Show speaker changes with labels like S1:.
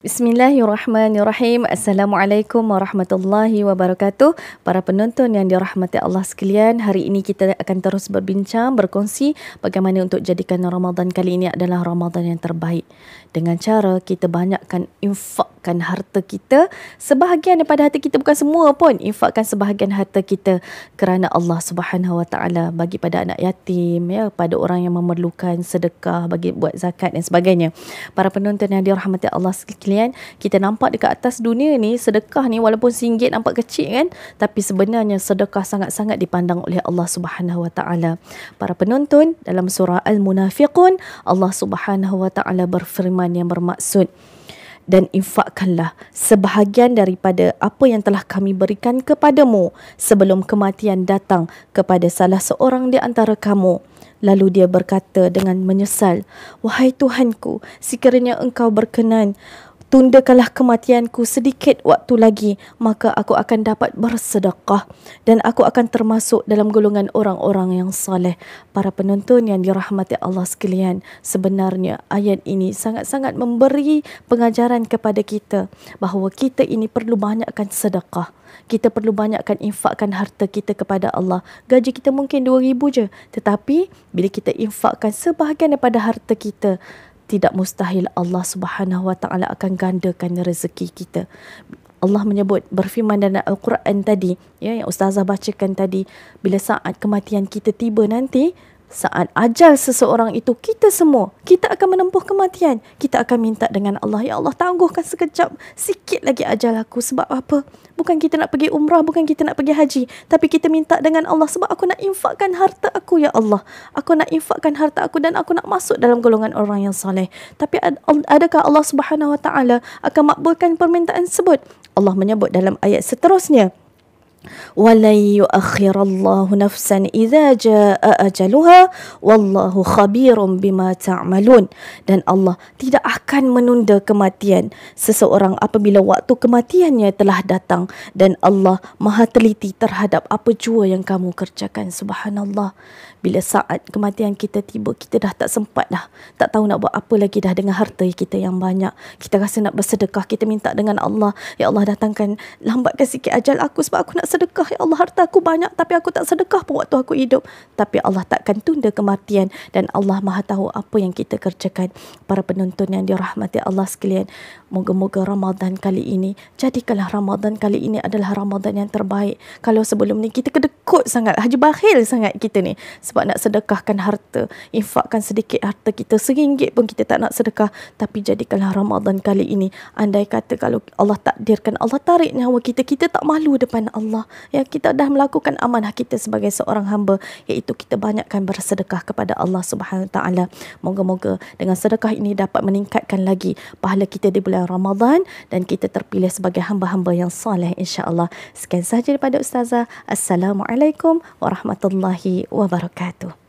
S1: Bismillahirrahmanirrahim. Assalamualaikum warahmatullahi wabarakatuh. Para penonton yang dirahmati Allah sekalian, hari ini kita akan terus berbincang, berkongsi bagaimana untuk jadikan Ramadan kali ini adalah Ramadan yang terbaik. Dengan cara kita banyakkan infak infakkan harta kita sebahagian daripada harta kita bukan semua pun infakkan sebahagian harta kita kerana Allah Subhanahu Wa Taala bagi pada anak yatim ya pada orang yang memerlukan sedekah bagi buat zakat dan sebagainya para penonton yang dirahmati Allah sekalian kita nampak dekat atas dunia ni sedekah ni walaupun singgit nampak kecil kan tapi sebenarnya sedekah sangat-sangat dipandang oleh Allah Subhanahu Wa Taala para penonton dalam surah Al-Munafiqun Allah Subhanahu Wa Taala berfirman yang bermaksud dan infakkanlah sebahagian daripada apa yang telah kami berikan kepadamu sebelum kematian datang kepada salah seorang di antara kamu. Lalu dia berkata dengan menyesal, Wahai Tuhanku, sekiranya engkau berkenan, tundakanlah kematianku sedikit waktu lagi maka aku akan dapat bersedekah dan aku akan termasuk dalam golongan orang-orang yang soleh para penonton yang dirahmati Allah sekalian sebenarnya ayat ini sangat-sangat memberi pengajaran kepada kita bahawa kita ini perlu banyakkan sedekah kita perlu banyakkan infakkan harta kita kepada Allah gaji kita mungkin 2000 je tetapi bila kita infakkan sebahagian daripada harta kita tidak mustahil Allah Subhanahu wa taala akan gandakan rezeki kita. Allah menyebut berfirman dalam Al-Quran tadi ya yang ustazah bacakan tadi bila saat kematian kita tiba nanti Saat ajal seseorang itu, kita semua, kita akan menempuh kematian. Kita akan minta dengan Allah, Ya Allah tangguhkan sekejap, sikit lagi ajal aku. Sebab apa? Bukan kita nak pergi umrah, bukan kita nak pergi haji. Tapi kita minta dengan Allah sebab aku nak infakkan harta aku, Ya Allah. Aku nak infakkan harta aku dan aku nak masuk dalam golongan orang yang saleh. Tapi adakah Allah Subhanahu Wa Taala akan makbulkan permintaan tersebut? Allah menyebut dalam ayat seterusnya. ولن يؤخر الله نفسا إذا جاء أجلها والله خبير بما تعملون dan Allah tidak akan menunda kematian seseorang apabila waktu kematiannya telah datang dan Allah maha teliti terhadap apa jua yang kamu kerjakan subhanallah bila saat kematian kita tiba kita dah tak sempat dah tak tahu nak buat apa lagi dah dengan harta kita yang banyak kita rasa nak bersedekah kita minta dengan Allah ya Allah datangkan lambatkan sikit ajal aku sebab aku nak sedekah ya Allah harta aku banyak tapi aku tak sedekah pun waktu aku hidup tapi Allah takkan tunda kematian dan Allah maha tahu apa yang kita kerjakan para penonton yang dirahmati Allah sekalian moga-moga Ramadan kali ini jadikanlah Ramadan kali ini adalah Ramadan yang terbaik kalau sebelum ni kita kedekut sangat haji bakhil sangat kita ni sebab nak sedekahkan harta infakkan sedikit harta kita seringgit pun kita tak nak sedekah tapi jadikanlah Ramadan kali ini andai kata kalau Allah takdirkan Allah tarik nyawa kita kita tak malu depan Allah Allah ya kita dah melakukan amanah kita sebagai seorang hamba iaitu kita banyakkan bersedekah kepada Allah Subhanahu Wa taala moga-moga dengan sedekah ini dapat meningkatkan lagi pahala kita di bulan Ramadan dan kita terpilih sebagai hamba-hamba yang soleh insya-Allah sekian sahaja daripada ustazah assalamualaikum warahmatullahi wabarakatuh